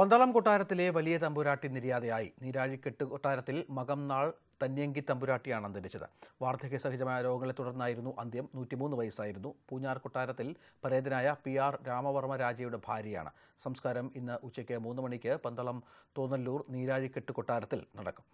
പന്തളം കൊട്ടാരത്തിലെ വലിയ തമ്പുരാട്ടി നിര്യാതയായി നീരാഴിക്കെട്ട് കൊട്ടാരത്തിൽ നാൾ തന്യങ്കി തമ്പുരാട്ടിയാണ് അന്തരിച്ചത് വാർദ്ധക്യ സഹജമായ രോഗങ്ങളെ തുടർന്നായിരുന്നു അന്ത്യം നൂറ്റിമൂന്ന് വയസ്സായിരുന്നു പൂഞ്ഞാർ കൊട്ടാരത്തിൽ പരേതനായ പി ആർ രാമവർമ്മ രാജയുടെ ഭാര്യയാണ് സംസ്കാരം ഇന്ന് ഉച്ചയ്ക്ക് മൂന്ന് മണിക്ക് പന്തളം തോന്നല്ലൂർ നീരാഴിക്കെട്ട് കൊട്ടാരത്തിൽ നടക്കും